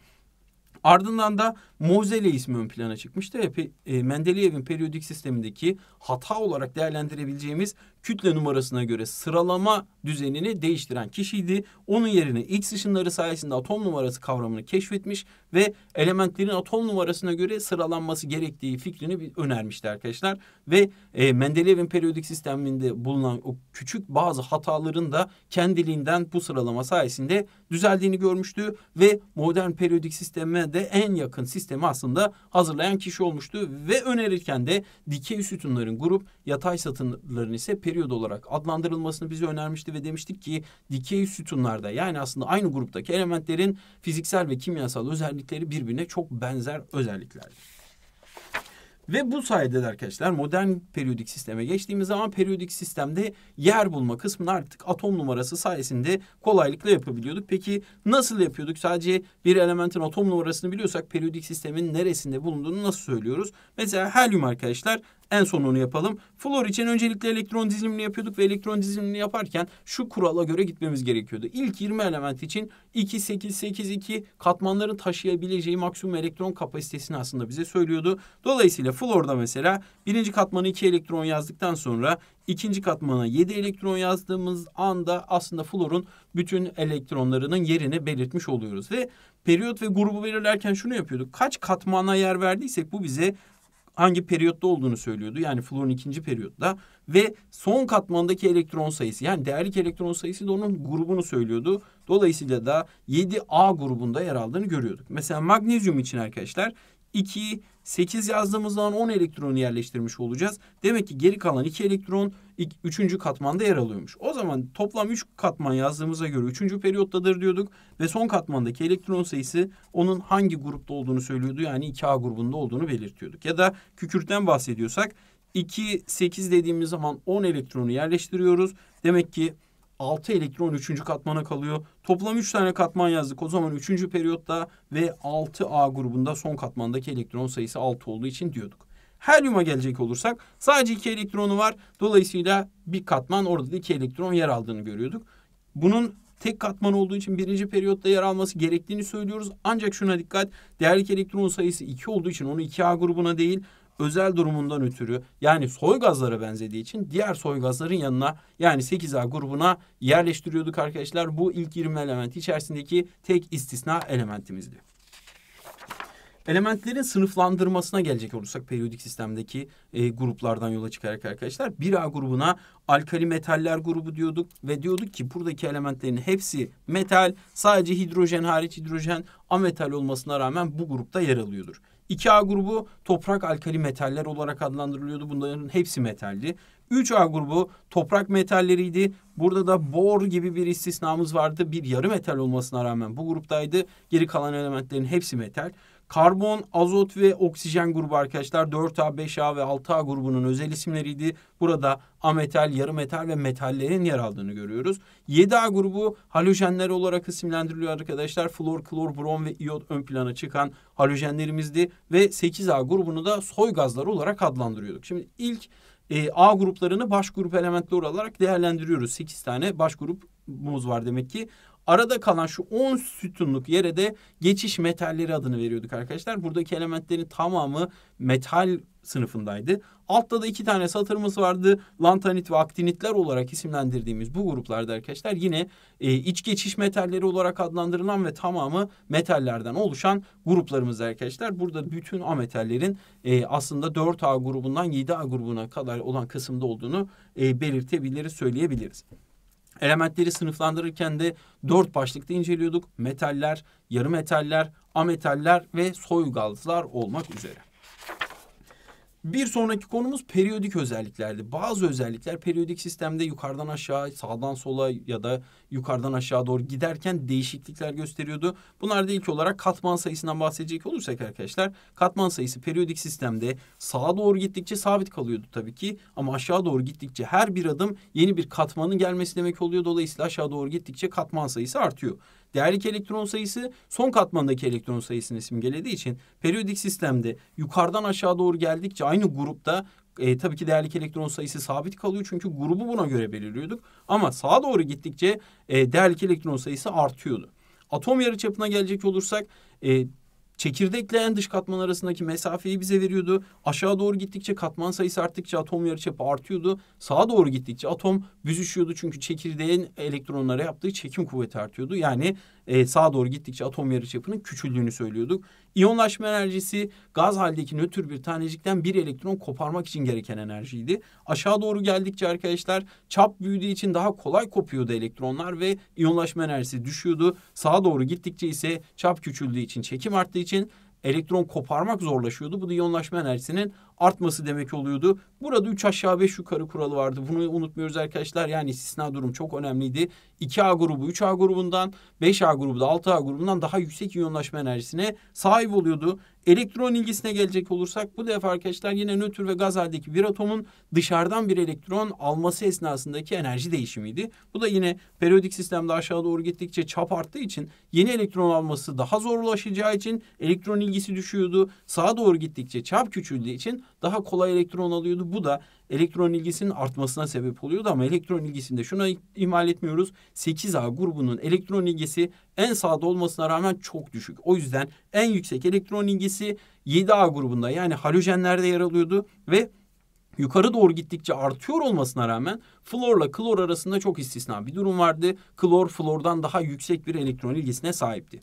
Ardından da Mozele ismi ön plana çıkmıştı. E, Mendeleyev'in periyodik sistemindeki hata olarak değerlendirebileceğimiz kütle numarasına göre sıralama düzenini değiştiren kişiydi. Onun yerine X ışınları sayesinde atom numarası kavramını keşfetmiş ve elementlerin atom numarasına göre sıralanması gerektiği fikrini önermişti arkadaşlar. Ve e, Mendeleyev'in periyodik sisteminde bulunan o küçük bazı hataların da kendiliğinden bu sıralama sayesinde düzeldiğini görmüştü ve modern periyodik sisteme de de en yakın sistemi aslında hazırlayan kişi olmuştu ve önerirken de dikey sütunların grup yatay satınların ise periyod olarak adlandırılmasını bize önermişti ve demiştik ki dikey sütunlarda yani aslında aynı gruptaki elementlerin fiziksel ve kimyasal özellikleri birbirine çok benzer özelliklerdir. Ve bu sayede arkadaşlar modern periyodik sisteme geçtiğimiz zaman periyodik sistemde yer bulma kısmını artık atom numarası sayesinde kolaylıkla yapabiliyorduk. Peki nasıl yapıyorduk? Sadece bir elementin atom numarasını biliyorsak periyodik sistemin neresinde bulunduğunu nasıl söylüyoruz? Mesela helyum arkadaşlar en son onu yapalım. Flor için öncelikle elektron dizilimini yapıyorduk ve elektron dizilimini yaparken şu kurala göre gitmemiz gerekiyordu. İlk 20 element için 2, 8, 8, 2 katmanların taşıyabileceği maksimum elektron kapasitesini aslında bize söylüyordu. Dolayısıyla florda mesela birinci katmanı 2 elektron yazdıktan sonra ikinci katmana 7 elektron yazdığımız anda aslında florun bütün elektronlarının yerini belirtmiş oluyoruz. Ve periyot ve grubu belirlerken şunu yapıyorduk. Kaç katmana yer verdiysek bu bize hangi periyotta olduğunu söylüyordu. Yani florun ikinci periyotta ve son katmandaki elektron sayısı yani değerlik elektron sayısı da onun grubunu söylüyordu. Dolayısıyla da 7A grubunda yer aldığını görüyorduk. Mesela magnezyum için arkadaşlar 2 8 yazdığımızdan 10 elektronu yerleştirmiş olacağız. Demek ki geri kalan 2 elektron 3. katmanda yer alıyormuş. O zaman toplam 3 katman yazdığımıza göre 3. periyottadır diyorduk. Ve son katmandaki elektron sayısı onun hangi grupta olduğunu söylüyordu. Yani 2A grubunda olduğunu belirtiyorduk. Ya da kükürtten bahsediyorsak 2, 8 dediğimiz zaman 10 elektronu yerleştiriyoruz. Demek ki 6 elektron 3. katmana kalıyor. Toplam 3 tane katman yazdık. O zaman 3. periyotta ve 6A grubunda son katmandaki elektron sayısı 6 olduğu için diyorduk. Helyuma gelecek olursak sadece 2 elektronu var. Dolayısıyla bir katman orada da 2 elektron yer aldığını görüyorduk. Bunun tek katman olduğu için 1. periyotta yer alması gerektiğini söylüyoruz. Ancak şuna dikkat değerlik elektron sayısı 2 olduğu için onu 2A grubuna değil özel durumundan ötürü yani soy gazlara benzediği için diğer soy gazların yanına yani 8A grubuna yerleştiriyorduk arkadaşlar. Bu ilk 20 element içerisindeki tek istisna elementimizdi. Elementlerin sınıflandırmasına gelecek olursak periyodik sistemdeki e, gruplardan yola çıkarak arkadaşlar 1A grubuna alkali metaller grubu diyorduk ve diyorduk ki buradaki elementlerin hepsi metal sadece hidrojen hariç hidrojen ametal olmasına rağmen bu grupta yer alıyordur. 2A grubu toprak alkali metaller olarak adlandırılıyordu. Bunların hepsi metaldi. 3A grubu toprak metalleriydi. Burada da bor gibi bir istisnamız vardı. Bir yarı metal olmasına rağmen bu gruptaydı. Geri kalan elementlerin hepsi metal. Karbon, azot ve oksijen grubu arkadaşlar 4A, 5A ve 6A grubunun özel isimleriydi. Burada ametal, yarı metal ve metallerin yer aldığını görüyoruz. 7A grubu halojenler olarak isimlendiriliyor arkadaşlar. Flor, klor, brom ve iot ön plana çıkan halojenlerimizdi. Ve 8A grubunu da soy gazları olarak adlandırıyorduk. Şimdi ilk e, A gruplarını baş grup elementleri olarak değerlendiriyoruz. 8 tane baş grupumuz var demek ki arada kalan şu 10 sütunluk yere de geçiş metalleri adını veriyorduk arkadaşlar. Buradaki elementlerin tamamı metal sınıfındaydı. Altta da iki tane satırımız vardı. Lantanit ve aktinitler olarak isimlendirdiğimiz bu gruplarda arkadaşlar yine e, iç geçiş metalleri olarak adlandırılan ve tamamı metallerden oluşan gruplarımız arkadaşlar. Burada bütün ametallerin e, aslında 4A grubundan 7A grubuna kadar olan kısımda olduğunu e, belirtebiliriz, söyleyebiliriz. Elementleri sınıflandırırken de dört başlıkta inceliyorduk. Metaller, yarı metaller, ametaller ve soy gazlar olmak üzere. Bir sonraki konumuz periyodik özelliklerdi. Bazı özellikler periyodik sistemde yukarıdan aşağı, sağdan sola ya da yukarıdan aşağı doğru giderken değişiklikler gösteriyordu. Bunlar Bunlarda ilk olarak katman sayısından bahsedecek olursak arkadaşlar katman sayısı periyodik sistemde sağa doğru gittikçe sabit kalıyordu tabii ki ama aşağı doğru gittikçe her bir adım yeni bir katmanın gelmesi demek oluyor. Dolayısıyla aşağı doğru gittikçe katman sayısı artıyor. Değerlik elektron sayısı son katmandaki elektron sayısını simgelediği için periyodik sistemde yukarıdan aşağı doğru geldikçe aynı grupta e, tabii ki değerlik elektron sayısı sabit kalıyor çünkü grubu buna göre belirliyorduk. Ama sağa doğru gittikçe e, değerlik elektron sayısı artıyordu. Atom yarıçapına gelecek olursak e, çekirdekle en dış katman arasındaki mesafeyi bize veriyordu. Aşağı doğru gittikçe katman sayısı arttıkça atom yarıçapı artıyordu. Sağa doğru gittikçe atom büzüşüyordu çünkü çekirdeğin elektronlara yaptığı çekim kuvveti artıyordu. Yani e, sağa doğru gittikçe atom yarıçapının küçüldüğünü söylüyorduk. İyonlaşma enerjisi gaz haldeki nötr bir tanecikten bir elektron koparmak için gereken enerjiydi. Aşağı doğru geldikçe arkadaşlar çap büyüdüğü için daha kolay kopuyordu elektronlar ve iyonlaşma enerjisi düşüyordu. Sağa doğru gittikçe ise çap küçüldüğü için çekim arttığı için elektron koparmak zorlaşıyordu. Bu da iyonlaşma enerjisinin artması demek oluyordu. Burada 3 aşağı 5 yukarı kuralı vardı. Bunu unutmuyoruz arkadaşlar. Yani istisna durum çok önemliydi. 2A grubu 3A grubundan, 5A grubu da 6A grubundan daha yüksek iyonlaşma enerjisine sahip oluyordu. Elektron ilgisine gelecek olursak bu defa arkadaşlar yine nötr ve gaz haldeki bir atomun dışarıdan bir elektron alması esnasındaki enerji değişimiydi. Bu da yine periyodik sistemde aşağı doğru gittikçe çap arttığı için yeni elektron alması daha zorlaşacağı için elektron ilgisi düşüyordu. Sağa doğru gittikçe çap küçüldüğü için daha kolay elektron alıyordu. Bu da elektron ilgisinin artmasına sebep oluyordu ama elektron ilgisinde şuna ihmal etmiyoruz. 8A grubunun elektron ilgisi en sağda olmasına rağmen çok düşük. O yüzden en yüksek elektron ilgisi 7A grubunda yani halojenlerde yer alıyordu ve yukarı doğru gittikçe artıyor olmasına rağmen florla klor arasında çok istisna bir durum vardı. Klor flordan daha yüksek bir elektron ilgisine sahipti.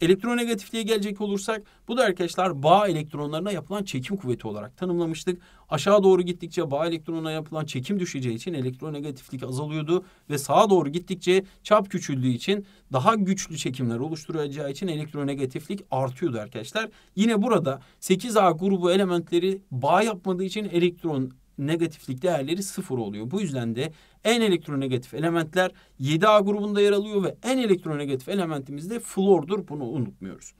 Elektronegatifliğe gelecek olursak bu da arkadaşlar bağ elektronlarına yapılan çekim kuvveti olarak tanımlamıştık. Aşağı doğru gittikçe bağ elektronuna yapılan çekim düşeceği için elektronegatiflik azalıyordu ve sağa doğru gittikçe çap küçüldüğü için daha güçlü çekimler oluşturacağı için elektronegatiflik artıyordu arkadaşlar. Yine burada 8A grubu elementleri bağ yapmadığı için elektron negatiflik değerleri sıfır oluyor. Bu yüzden de en elektronegatif elementler 7A grubunda yer alıyor ve en elektronegatif elementimiz de flordur. Bunu unutmuyoruz.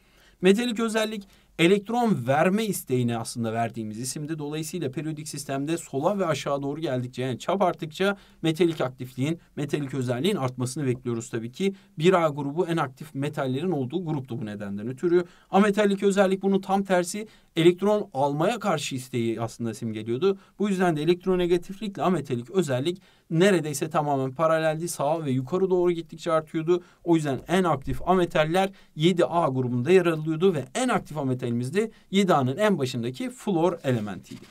Metalik özellik elektron verme isteğini aslında verdiğimiz isimde. Dolayısıyla periyodik sistemde sola ve aşağı doğru geldikçe yani çap arttıkça metalik aktifliğin, metalik özelliğin artmasını bekliyoruz tabii ki. 1A grubu en aktif metallerin olduğu gruptu bu nedenden ötürü. Ametalik özellik bunun tam tersi elektron almaya karşı isteği aslında simgeliyordu. Bu yüzden de elektronegatiflikle ametalik özellik neredeyse tamamen paraleldi. Sağa ve yukarı doğru gittikçe artıyordu. O yüzden en aktif ametaller 7A grubunda yer alıyordu ve en aktif ametalimiz de 7A'nın en başındaki flor elementiydi.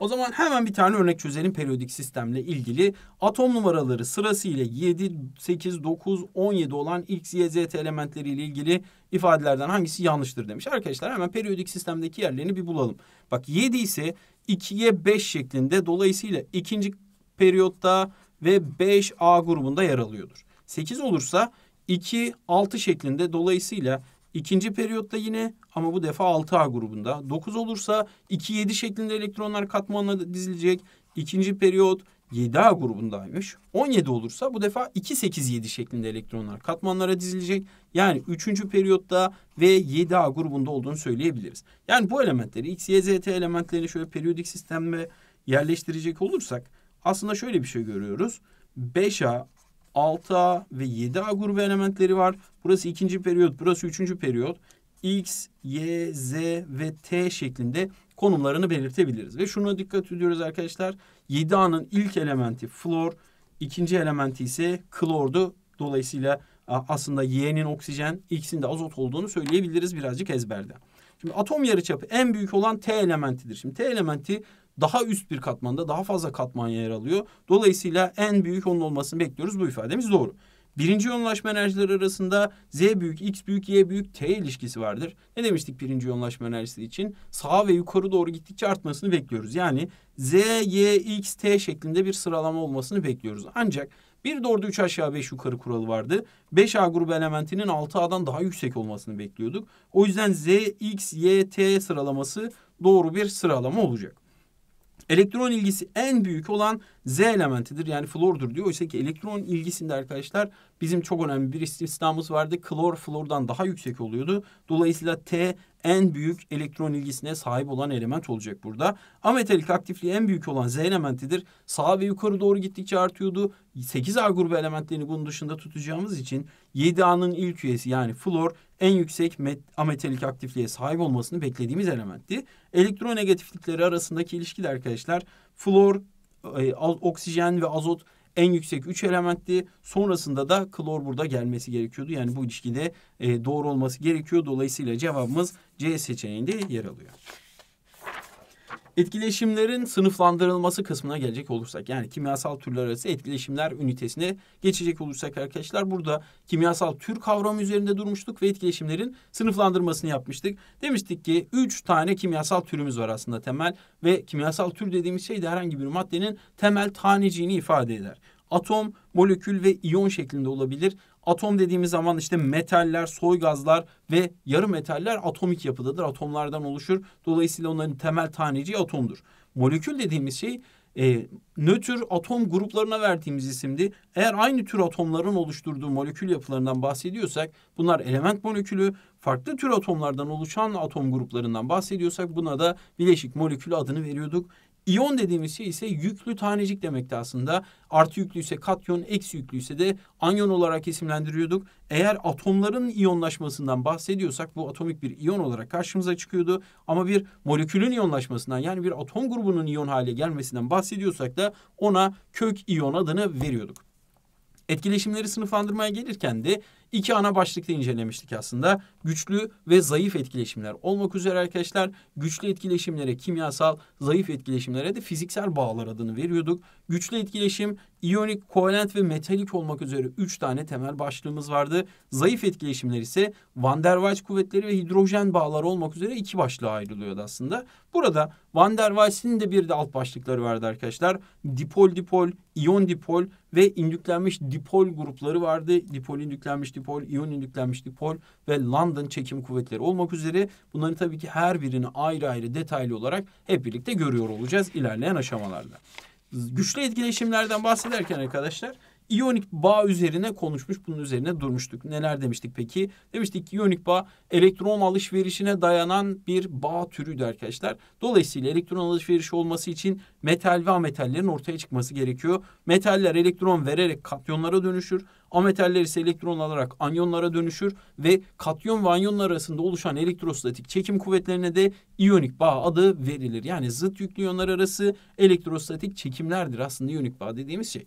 O zaman hemen bir tane örnek çözelim periyodik sistemle ilgili. Atom numaraları sırasıyla 7, 8, 9, 17 olan X, Y, Z elementleriyle ilgili ifadelerden hangisi yanlıştır demiş. Arkadaşlar hemen periyodik sistemdeki yerlerini bir bulalım. Bak 7 ise 2'ye 5 şeklinde dolayısıyla ikinci periyotta ve 5 A grubunda yer alıyordur. 8 olursa 2, 6 şeklinde dolayısıyla ikinci periyotta yine ama bu defa 6A grubunda. 9 olursa 2, 7 şeklinde elektronlar katmanla dizilecek. İkinci periyot 7A grubundaymış. 17 olursa bu defa 2, 8, 7 şeklinde elektronlar katmanlara dizilecek. Yani 3. periyotta ve 7A grubunda olduğunu söyleyebiliriz. Yani bu elementleri X, Y, Z, T elementlerini şöyle periyodik sistemle yerleştirecek olursak aslında şöyle bir şey görüyoruz. 5A, 6A ve 7A grubu elementleri var. Burası ikinci periyot, burası üçüncü periyot. X, Y, Z ve T şeklinde konumlarını belirtebiliriz. Ve şuna dikkat ediyoruz arkadaşlar. 7A'nın ilk elementi flor, ikinci elementi ise klordu. Dolayısıyla aslında Y'nin oksijen, X'in de azot olduğunu söyleyebiliriz birazcık ezberde. Şimdi atom yarıçapı en büyük olan T elementidir. Şimdi T elementi daha üst bir katmanda daha fazla katman yer alıyor. Dolayısıyla en büyük onun olmasını bekliyoruz. Bu ifademiz doğru. Birinci yoğunlaşma enerjileri arasında Z büyük, X büyük, Y büyük, T ilişkisi vardır. Ne demiştik birinci yoğunlaşma enerjisi için? Sağa ve yukarı doğru gittikçe artmasını bekliyoruz. Yani Z, Y, X, T şeklinde bir sıralama olmasını bekliyoruz. Ancak bir doğruda üç aşağı beş yukarı kuralı vardı. 5A grubu elementinin 6A'dan daha yüksek olmasını bekliyorduk. O yüzden Z, X, Y, T sıralaması doğru bir sıralama olacak. Elektron ilgisi en büyük olan Z elementidir yani flordur diyor. Oysa ki elektron ilgisinde arkadaşlar bizim çok önemli bir istisnamız vardı. Klor flordan daha yüksek oluyordu. Dolayısıyla T en büyük elektron ilgisine sahip olan element olacak burada. Ametalik aktifliği en büyük olan Z elementidir. Sağa ve yukarı doğru gittikçe artıyordu. 8A grubu elementlerini bunun dışında tutacağımız için 7A'nın ilk üyesi yani flor en yüksek ametalik aktifliğe sahip olmasını beklediğimiz elementti. Elektronegatiflikleri arasındaki ilişki de arkadaşlar flor ee, oksijen ve azot en yüksek üç elementti. Sonrasında da klor burada gelmesi gerekiyordu. Yani bu ilişkide e, doğru olması gerekiyor. Dolayısıyla cevabımız C seçeneğinde yer alıyor. Etkileşimlerin sınıflandırılması kısmına gelecek olursak yani kimyasal türler arası etkileşimler ünitesine geçecek olursak arkadaşlar burada kimyasal tür kavramı üzerinde durmuştuk ve etkileşimlerin sınıflandırmasını yapmıştık. Demiştik ki üç tane kimyasal türümüz var aslında temel ve kimyasal tür dediğimiz şey de herhangi bir maddenin temel taneciğini ifade eder. Atom, molekül ve iyon şeklinde olabilir Atom dediğimiz zaman işte metaller, soy gazlar ve yarı metaller atomik yapıdadır. Atomlardan oluşur. Dolayısıyla onların temel taneci atomdur. Molekül dediğimiz şey e, nötr atom gruplarına verdiğimiz isimdi. Eğer aynı tür atomların oluşturduğu molekül yapılarından bahsediyorsak bunlar element molekülü, farklı tür atomlardan oluşan atom gruplarından bahsediyorsak buna da bileşik molekülü adını veriyorduk. İyon dediğimiz şey ise yüklü tanecik demekti aslında. Artı yüklüyse katyon, eksi yüklüyse de anyon olarak isimlendiriyorduk. Eğer atomların iyonlaşmasından bahsediyorsak bu atomik bir iyon olarak karşımıza çıkıyordu. Ama bir molekülün iyonlaşmasından yani bir atom grubunun iyon hale gelmesinden bahsediyorsak da ona kök iyon adını veriyorduk. Etkileşimleri sınıflandırmaya gelirken de iki ana başlıkta incelemiştik aslında. Güçlü ve zayıf etkileşimler olmak üzere arkadaşlar güçlü etkileşimlere kimyasal, zayıf etkileşimlere de fiziksel bağlar adını veriyorduk. Güçlü etkileşim İyonik, kovalent ve metalik olmak üzere üç tane temel başlığımız vardı. Zayıf etkileşimler ise Van der Waals kuvvetleri ve hidrojen bağları olmak üzere iki başlığa ayrılıyordu aslında. Burada Van der Waals'in de bir de alt başlıkları vardı arkadaşlar. Dipol dipol, iyon dipol ve indüklenmiş dipol grupları vardı. Dipol indüklenmiş dipol, iyon indüklenmiş dipol ve London çekim kuvvetleri olmak üzere bunların tabii ki her birini ayrı ayrı detaylı olarak hep birlikte görüyor olacağız ilerleyen aşamalarda güçlü etkileşimlerden bahsederken arkadaşlar iyonik bağ üzerine konuşmuş, bunun üzerine durmuştuk. Neler demiştik peki? Demiştik ki iyonik bağ elektron alışverişine dayanan bir bağ türüydü arkadaşlar. Dolayısıyla elektron alışverişi olması için metal ve ametallerin ortaya çıkması gerekiyor. Metaller elektron vererek katyonlara dönüşür. Ametaller ise elektron alarak anyonlara dönüşür ve katyon ve anyonlar arasında oluşan elektrostatik çekim kuvvetlerine de iyonik bağ adı verilir. Yani zıt yüklü iyonlar arası elektrostatik çekimlerdir aslında iyonik bağ dediğimiz şey.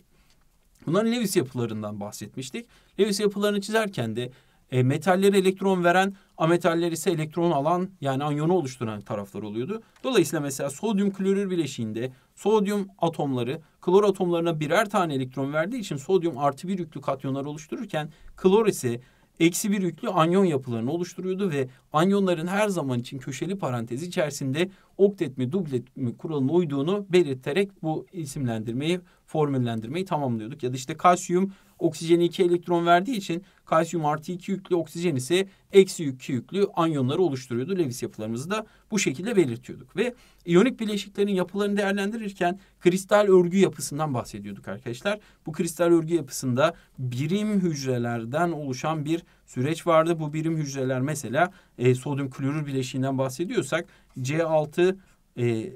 Bunların Lewis yapılarından bahsetmiştik. Lewis yapılarını çizerken de e, metallere elektron veren, ametaller ise elektron alan yani anyonu oluşturan taraflar oluyordu. Dolayısıyla mesela sodyum klorür bileşiğinde Sodyum atomları klor atomlarına birer tane elektron verdiği için sodyum artı bir yüklü katyonlar oluştururken klor ise eksi bir yüklü anyon yapılarını oluşturuyordu ve anyonların her zaman için köşeli parantez içerisinde oktet mi dublet mi kuralına uyduğunu belirterek bu isimlendirmeyi formüllendirmeyi tamamlıyorduk. Ya da işte kalsiyum oksijene 2 elektron verdiği için kalsiyum artı 2 yüklü oksijen ise eksi 2 yüklü anyonları oluşturuyordu. Lewis yapılarımızı da bu şekilde belirtiyorduk. Ve iyonik bileşiklerin yapılarını değerlendirirken kristal örgü yapısından bahsediyorduk arkadaşlar. Bu kristal örgü yapısında birim hücrelerden oluşan bir süreç vardı. Bu birim hücreler mesela e, sodyum klorür bileşiğinden bahsediyorsak C6 e,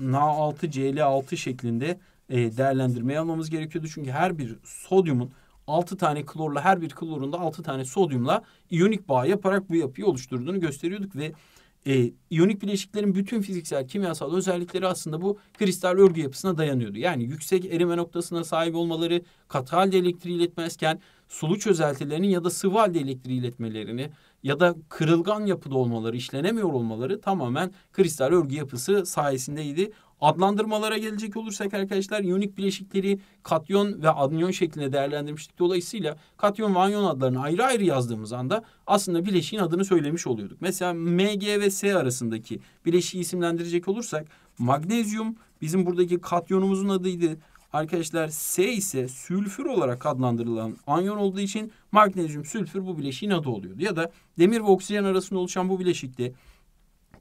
Na6 CL6 şeklinde e, değerlendirmeye almamız gerekiyordu. Çünkü her bir sodyumun 6 tane klorla her bir klorunda 6 tane sodyumla iyonik bağ yaparak bu yapıyı oluşturduğunu gösteriyorduk ve e, iyonik bileşiklerin bütün fiziksel kimyasal özellikleri aslında bu kristal örgü yapısına dayanıyordu. Yani yüksek erime noktasına sahip olmaları, katı halde elektriği iletmezken sulu çözeltilerinin ya da sıvı halde elektriği iletmelerini ya da kırılgan yapıda olmaları, işlenemiyor olmaları tamamen kristal örgü yapısı sayesindeydi. Adlandırmalara gelecek olursak arkadaşlar iyonik bileşikleri katyon ve anion şeklinde değerlendirmiştik. Dolayısıyla katyon ve anyon adlarını ayrı ayrı yazdığımız anda aslında bileşiğin adını söylemiş oluyorduk. Mesela MG ve S arasındaki bileşiği isimlendirecek olursak magnezyum bizim buradaki katyonumuzun adıydı. Arkadaşlar S ise sülfür olarak adlandırılan anyon olduğu için magnezyum sülfür bu bileşiğin adı oluyordu. Ya da demir ve oksijen arasında oluşan bu bileşikte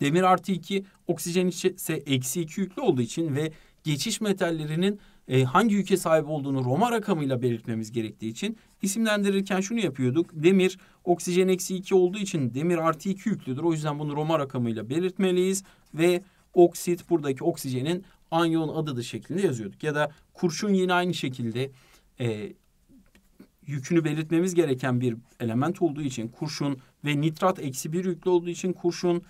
Demir artı iki, oksijen ise eksi iki yüklü olduğu için ve geçiş metallerinin e, hangi ülke sahip olduğunu Roma rakamıyla belirtmemiz gerektiği için isimlendirirken şunu yapıyorduk. Demir oksijen eksi iki olduğu için demir artı iki yüklüdür. O yüzden bunu Roma rakamıyla belirtmeliyiz ve oksit buradaki oksijenin anyon adıdır şeklinde yazıyorduk. Ya da kurşun yine aynı şekilde e, yükünü belirtmemiz gereken bir element olduğu için kurşun ve nitrat eksi bir yüklü olduğu için kurşun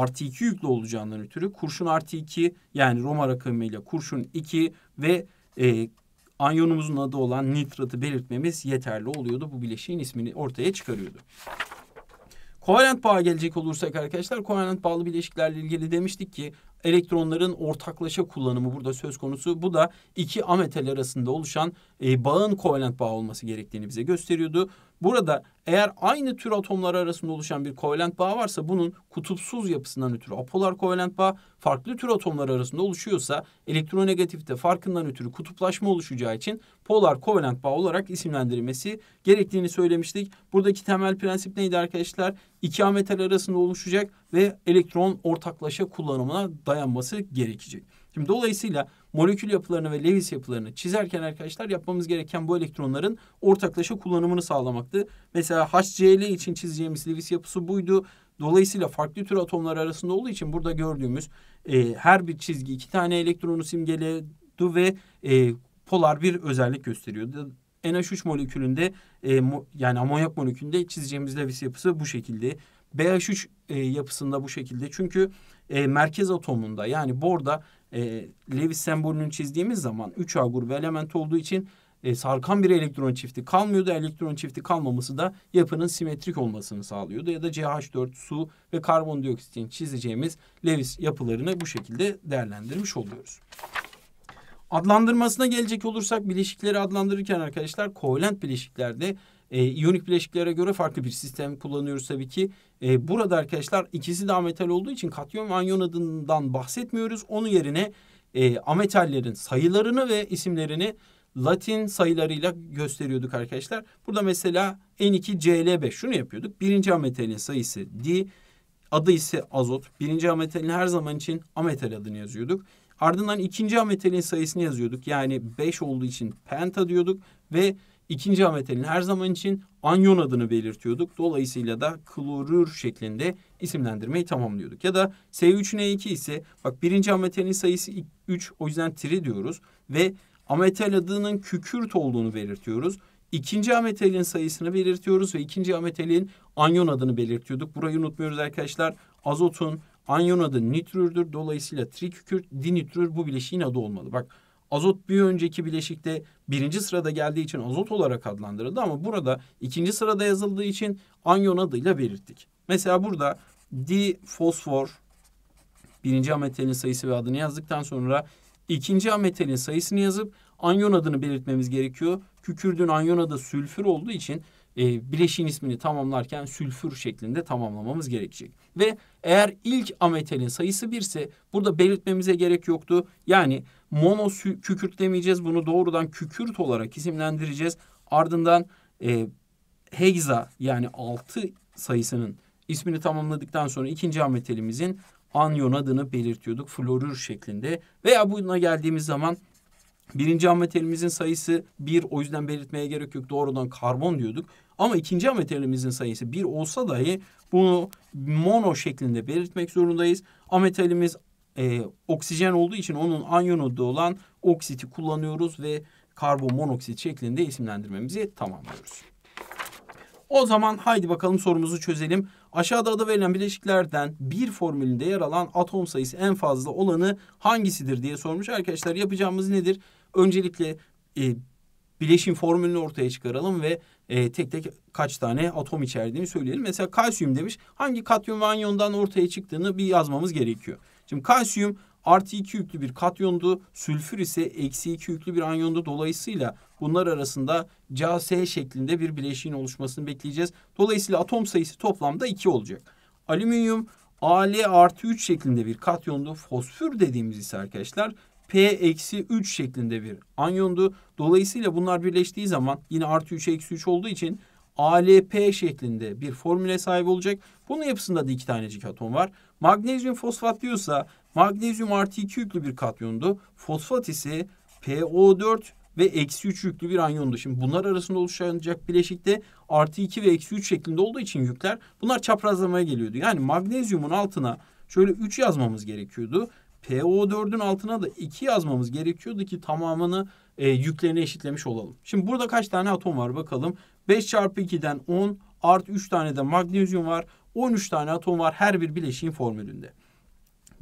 artı 2 yüklü olacağından ötürü kurşun artı 2 yani Roma rakamıyla kurşun 2 ve e, anyonumuzun adı olan nitratı belirtmemiz yeterli oluyordu. Bu bileşiğin ismini ortaya çıkarıyordu. Kovalent bağa gelecek olursak arkadaşlar kovalent bağlı bileşiklerle ilgili demiştik ki elektronların ortaklaşa kullanımı burada söz konusu. Bu da iki ametel arasında oluşan e, bağın kovalent bağ olması gerektiğini bize gösteriyordu. Burada eğer aynı tür atomlar arasında oluşan bir kovalent bağ varsa bunun kutupsuz yapısından ötürü apolar kovalent bağ farklı tür atomlar arasında oluşuyorsa elektronegatifte farkından ötürü kutuplaşma oluşacağı için polar kovalent bağ olarak isimlendirilmesi gerektiğini söylemiştik. Buradaki temel prensip neydi arkadaşlar? ikametel arasında oluşacak ve elektron ortaklaşa kullanımına dayanması gerekecek. Şimdi dolayısıyla molekül yapılarını ve Lewis yapılarını çizerken arkadaşlar yapmamız gereken bu elektronların ortaklaşa kullanımını sağlamaktı. Mesela HCl için çizeceğimiz Lewis yapısı buydu. Dolayısıyla farklı tür atomlar arasında olduğu için burada gördüğümüz e, her bir çizgi iki tane elektronu simgeledi ve e, polar bir özellik gösteriyordu. NH3 molekülünde e, mo, yani amonyak molekülünde çizeceğimiz Lewis yapısı bu şekilde. BH3 e, yapısında bu şekilde. Çünkü e, merkez atomunda yani borda e, Lewis sembolünü çizdiğimiz zaman 3A grubu element olduğu için e, sarkan bir elektron çifti kalmıyordu. Elektron çifti kalmaması da yapının simetrik olmasını sağlıyordu. Ya da CH4 su ve karbondioksitin çizeceğimiz Lewis yapılarını bu şekilde değerlendirmiş oluyoruz. Adlandırmasına gelecek olursak bileşikleri adlandırırken arkadaşlar kovalent bileşiklerde e, iyonik bileşiklere göre farklı bir sistem kullanıyoruz tabii ki. E, burada arkadaşlar ikisi de ametal olduğu için katyon ve anyon adından bahsetmiyoruz. Onun yerine e, ametallerin sayılarını ve isimlerini Latin sayılarıyla gösteriyorduk arkadaşlar. Burada mesela N2CL5 şunu yapıyorduk. Birinci ametalin sayısı D, adı ise azot. Birinci ametalin her zaman için ametal adını yazıyorduk. Ardından ikinci ametelin sayısını yazıyorduk. Yani 5 olduğu için penta diyorduk ve ikinci ametelin her zaman için anyon adını belirtiyorduk. Dolayısıyla da klorür şeklinde isimlendirmeyi tamamlıyorduk. Ya da S3N2 ise bak birinci ametelin sayısı 3 o yüzden tri diyoruz ve ametel adının kükürt olduğunu belirtiyoruz. İkinci ametelin sayısını belirtiyoruz ve ikinci ametelin anyon adını belirtiyorduk. Burayı unutmuyoruz arkadaşlar. Azotun Anyon adı nitrürdür. Dolayısıyla trikükürt, dinitrür bu bileşiğin adı olmalı. Bak azot bir önceki bileşikte birinci sırada geldiği için azot olarak adlandırıldı ama burada ikinci sırada yazıldığı için anyon adıyla belirttik. Mesela burada di fosfor birinci ametelin sayısı ve adını yazdıktan sonra ikinci ametelin sayısını yazıp anyon adını belirtmemiz gerekiyor. Kükürdün anyon adı sülfür olduğu için e, bileşiğin ismini tamamlarken sülfür şeklinde tamamlamamız gerekecek. Ve eğer ilk ametelin sayısı birse burada belirtmemize gerek yoktu. Yani mono kükürt demeyeceğiz. Bunu doğrudan kükürt olarak isimlendireceğiz. Ardından e, hegza yani altı sayısının ismini tamamladıktan sonra ikinci ametelimizin anyon adını belirtiyorduk. Florür şeklinde veya buna geldiğimiz zaman Birinci ammetelimizin sayısı bir o yüzden belirtmeye gerek yok doğrudan karbon diyorduk. Ama ikinci ametalimizin sayısı bir olsa dahi bunu mono şeklinde belirtmek zorundayız. Ametalimiz e, oksijen olduğu için onun anyonunda olan oksiti kullanıyoruz ve karbon monoksit şeklinde isimlendirmemizi tamamlıyoruz. O zaman haydi bakalım sorumuzu çözelim. Aşağıda adı verilen bileşiklerden bir formülünde yer alan atom sayısı en fazla olanı hangisidir diye sormuş. Arkadaşlar yapacağımız nedir? Öncelikle e, bileşin formülünü ortaya çıkaralım ve e, tek tek kaç tane atom içerdiğini söyleyelim. Mesela kalsiyum demiş. Hangi katyon ve anyondan ortaya çıktığını bir yazmamız gerekiyor. Şimdi kalsiyum artı iki yüklü bir katyondu. Sülfür ise eksi iki yüklü bir anyondu. Dolayısıyla bunlar arasında CaS şeklinde bir bileşiğin oluşmasını bekleyeceğiz. Dolayısıyla atom sayısı toplamda iki olacak. Alüminyum Al artı 3 şeklinde bir katyondu. Fosfür dediğimiz ise arkadaşlar P-3 eksi şeklinde bir anyondu. Dolayısıyla bunlar birleştiği zaman yine artı 3 eksi 3 olduğu için ALP şeklinde bir formüle sahip olacak. Bunun yapısında da iki tanecik atom var. Magnezyum fosfat diyorsa magnezyum artı 2 yüklü bir katyondu. Fosfat ise PO4 ve eksi 3 yüklü bir anyondu. Şimdi bunlar arasında oluşacak bileşikte artı 2 ve eksi 3 şeklinde olduğu için yükler bunlar çaprazlamaya geliyordu. Yani magnezyumun altına şöyle 3 yazmamız gerekiyordu. PO4'ün altına da 2 yazmamız gerekiyordu ki tamamını e, yüklerini eşitlemiş olalım. Şimdi burada kaç tane atom var bakalım. 5 çarpı 2'den 10 artı 3 tane de magnezyum var. 13 tane atom var her bir bileşiğin formülünde.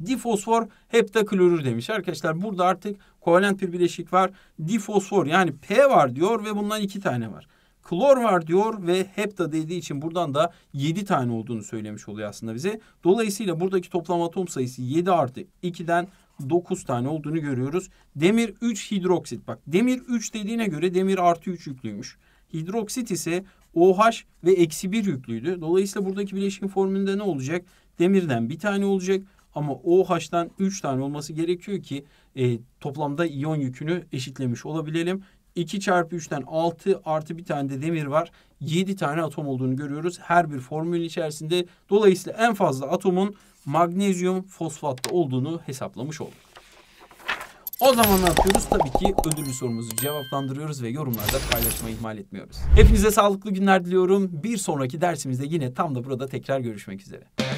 Difosfor heptaklorür demiş. Arkadaşlar burada artık kovalent bir bileşik var. Difosfor yani P var diyor ve bundan 2 tane var klor var diyor ve hepta dediği için buradan da 7 tane olduğunu söylemiş oluyor aslında bize. Dolayısıyla buradaki toplam atom sayısı 7 artı 2'den 9 tane olduğunu görüyoruz. Demir 3 hidroksit. Bak demir 3 dediğine göre demir artı 3 yüklüymüş. Hidroksit ise OH ve eksi 1 yüklüydü. Dolayısıyla buradaki bileşim formülünde ne olacak? Demirden bir tane olacak ama OH'dan 3 tane olması gerekiyor ki e, toplamda iyon yükünü eşitlemiş olabilelim. 2 çarpı 3'ten 6 artı bir tane de demir var. 7 tane atom olduğunu görüyoruz. Her bir formülün içerisinde dolayısıyla en fazla atomun magnezyum fosfatta olduğunu hesaplamış olduk. O zaman ne yapıyoruz? Tabii ki ödüllü sorumuzu cevaplandırıyoruz ve yorumlarda paylaşmayı ihmal etmiyoruz. Hepinize sağlıklı günler diliyorum. Bir sonraki dersimizde yine tam da burada tekrar görüşmek üzere.